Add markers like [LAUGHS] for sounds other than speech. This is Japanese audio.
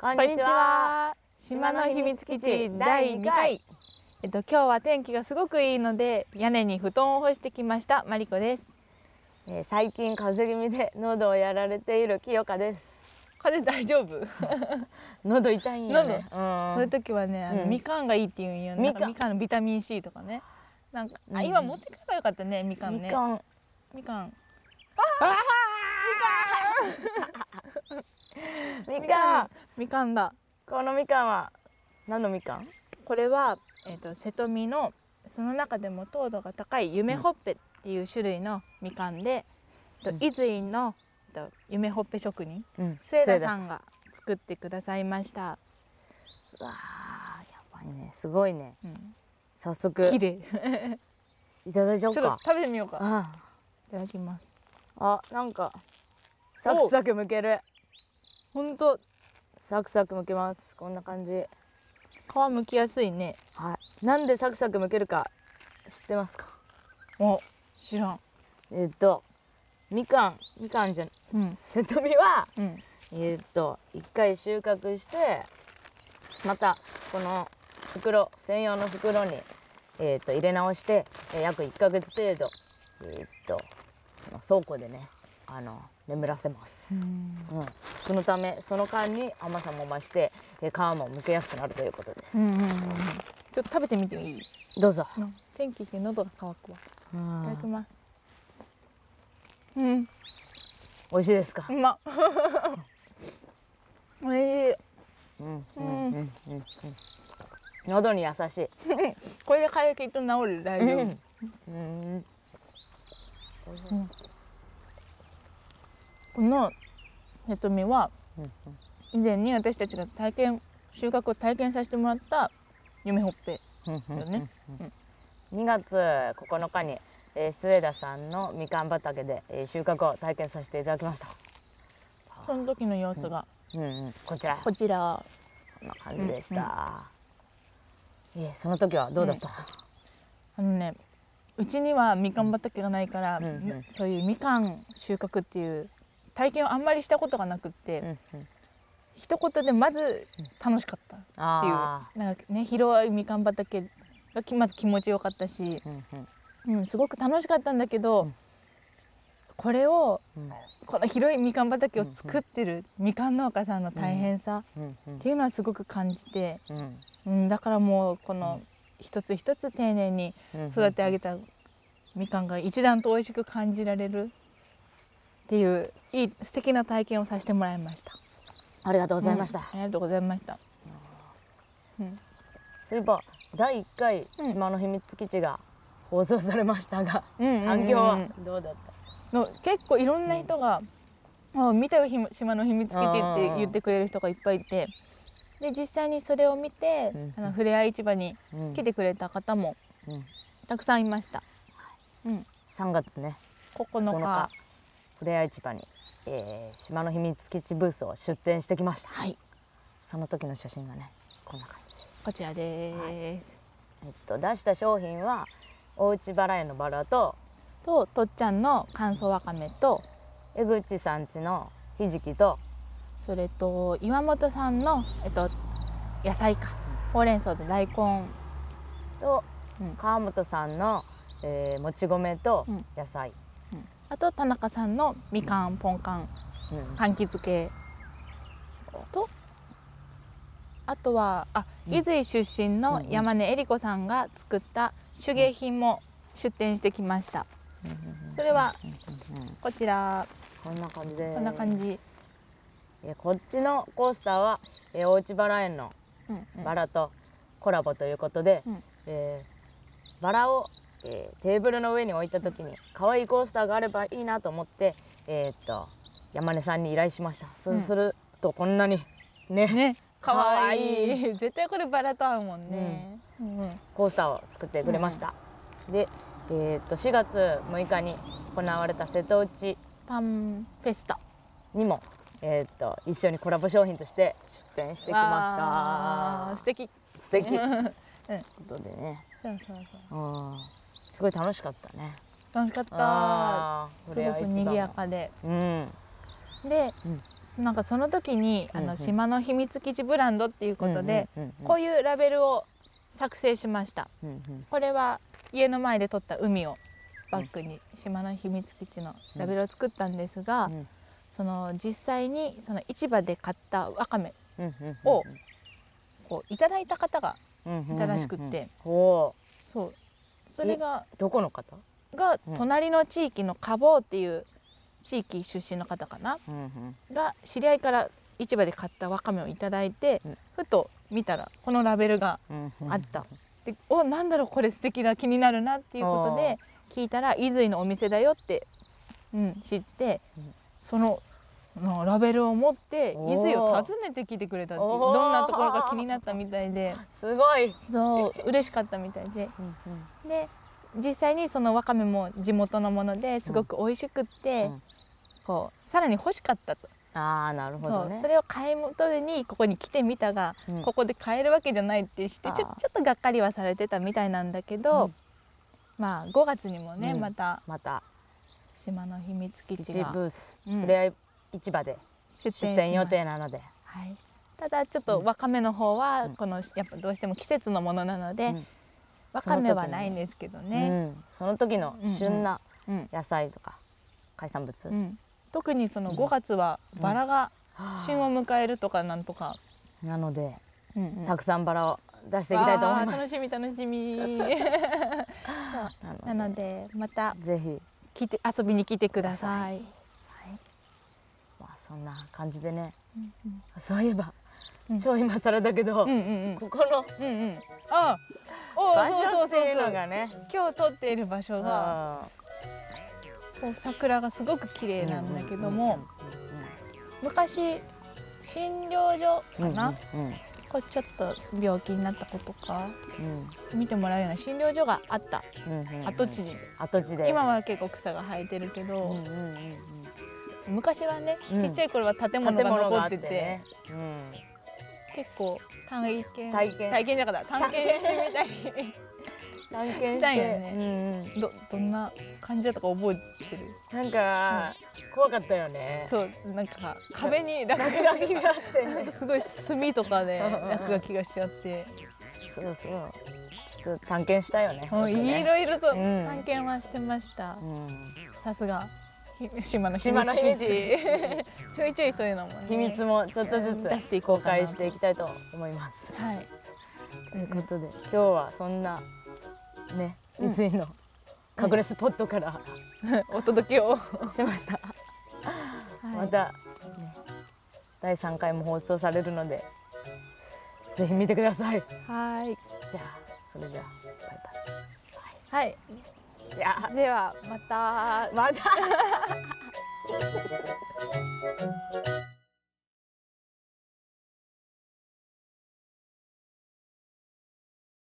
こんにちは島の秘密基地第2回えっと今日は天気がすごくいいので屋根に布団を干してきましたマリコです、えー、最近風邪気味で喉をやられている清香です風大丈夫 [LAUGHS] 喉痛いんやねそういう時はねあの、うん、みかんがいいって言うんよみかんみかんのビタミン C とかねなんか、あ今持ってくればよかったねみかんねみかんみかんああみかん [LAUGHS] みかんみかんだこのみかんは何のみかんこれは、えーと、瀬戸美のその中でも糖度が高い夢ほっぺっていう種類のみかんで、うん、伊豆院のと夢ほっぺ職人、うん、末田さんが作ってくださいました。うわーやばいねすごいね、うん、早速きれいただいちゃおうか食べてみようか、いただきますあなんかサクサクむけるほんとサクサク剥けますこんな感じ皮剥きやすいねはいなんでサクサク剥けるか知ってますかお知らんえっとみかんみかんじゃ、うん、瀬戸実は、うん、えっと一回収穫してまたこの袋専用の袋に、えー、と入れ直して、えー、約1か月程度、えー、っとその倉庫でねあの眠らせます、うん、うん、そのためその間に甘さも増して皮も剥けやすくなるということです、うんうんうん、ちょっと食べてみてもいいどうぞ天気って喉が渇くわ、うん、いただきますうん美味しいですかうま [LAUGHS] 美味しいうんうんうんうん喉に優しいこれでカレーきっと治る大丈夫うん、うん、うんこのネトミは以前に私たちが体験収穫を体験させてもらった夢ほっぺよね、うん、2月9日に、えー、末ダさんのみかん畑で、えー、収穫を体験させていただきましたその時の様子が、うん、うんうん、こちらこちらこんな感じでした、うんうん、えその時はどうだった、ね、あのねうちにはみかん畑がないから、うんうん、そういうみかん収穫っていう体験をあんまりしたことがなくって、うんうん、一言でまず楽しかったっていう、うん、なんかね広いみかん畑がまず気持ちよかったし、うん、うん、すごく楽しかったんだけど、うん、これを、この広いみかん畑を作ってるみかん農家さんの大変さっていうのはすごく感じて、うんだからもうこの一つ一つ丁寧に育て上げたみかんが一段と美味しく感じられるっていういい素敵な体験をさせてもらいましたありがとうございました、うん、ありがとうございました、うん、そういえば第1回島の秘密基地が放送されましたが、うん、反響はどうだったの結構いろんな人が、あ見たよ島の秘密基地って言ってくれる人がいっぱいいてで実際にそれを見て、あのふれあい市場に来てくれた方もたくさんいました、うん、3月ね9日ふれあい市場に、えー、島の秘密基地ブースを出店してきました、はい、その時の写真がねこんな感じこちらです、はい、えっと出した商品はおうちバラ園のバラとととっちゃんの乾燥わかめと江口さんちのひじきとそれと岩本さんの、えっと、野菜か、ほうれん草と大根と、うん、川本さんの、えー、もち米と野菜、うんあと田中さんのみかんポンカン、うん、柑橘系とあとはあ伊豆出身の山根恵里子さんが作った手芸品も出店してきました。それはこちらこんな感じでこんな感じえこっちのコースターはえおうちバラ園のバラとコラボということで、うんうん、えー、バラをえー、テーブルの上に置いた時に可愛いコースターがあればいいなと思って、えー、っと山根さんに依頼しましたそうするとこんなにねね可愛いい絶対これバラと合うもんね、うん、うん、コースターを作ってくれました、うん、で、えー、っと4月6日に行われた瀬戸内パンフェスタにもえーっと、一緒にコラボ商品として出店してきました素敵素敵、うん、ということでねそうそうそうああすごい楽しかったね楽しかったすごく賑やかで、うん、で、うん、なんかその時にあの、島の秘密基地ブランドっていうことで、うんうんうんうん、こういうラベルを作成しました、うんうん、これは家の前で撮った海をバックに島の秘密基地のラベルを作ったんですが、うん、その実際にその市場で買ったわかめをこういただいた方がいたらしくって、うんそうそれがどこの方が隣の地域のカボーっていう地域出身の方かな、うんうん、が知り合いから市場で買ったわかめを頂いて、うん、ふと見たらこのラベルがあった。でおなんだろうこれ素敵だ気になるなっていうことで聞いたら伊豆のお店だよって、うん、知って、そののラベルを持って伊豆を訪ねてきてくれたっていうどんなところが気になったみたいですごいそう嬉しかったみたいでで実際にそのわかめも地元のものですごく美味しくって、うん、こうさらに欲しかったと。あなるほど、ね、それを買い求めにここに来てみたが、うん、ここで買えるわけじゃないってしてちょちょっとがっかりはされてたみたいなんだけど、うん、まあ5月にもね、うん、またまた島の秘密基地がブース、市場で出店予定なので、はい、ただちょっとわかめの方はこのやっぱどうしても季節のものなので、わかめはないんですけどね、その時の旬な野菜とか海産物、うん、特にその5月はバラが旬を迎えるとかなんとか、なので、うんたくさんバラを出していきたいと思います楽しみ楽しみ [LAUGHS] なのでまたぜひ来て遊びに来てくださいそんな感じでね、うんうん、そういえば、うん、超今更だけど、うんうんうん、ここの、うんうん、あお場所っていうのがね今日撮っている場所がこ桜がすごく綺麗なんだけども、昔診療所かな、うんうんうん、こうちょっと病気になったことか、うん、見てもらうような診療所があった、うんうんうん、跡地に跡地で今は結構草が生えてるけど、うんうんうん昔はね、ちっちゃい頃は建物が残ってて、ね、うん、結構体験体験体験だから探検してみたい [LAUGHS] 探検したいよね、うんうん、どどんな感じだったか覚えてるなんか、うん、怖かったよねそうなんか壁に落書きがあって、ね、[LAUGHS] すごい墨とかで、落書きがしちゃってそうそうちょっと探検したよねいろいろと探検はしてました、さすが [LAUGHS] 島の秘密秘密 [LAUGHS] ちょいちょいそういうのも、ね、秘密もちょっとずつ出していこう公開していきたいと思います。はい、ということで、今日はそんなね三井の隠れスポットから、[LAUGHS] お届けをしました。また、ね、第3回も放送されるのでぜひ見てください。はいじゃあそれじゃあバイバイ。はい、はいではまたまた [LAUGHS]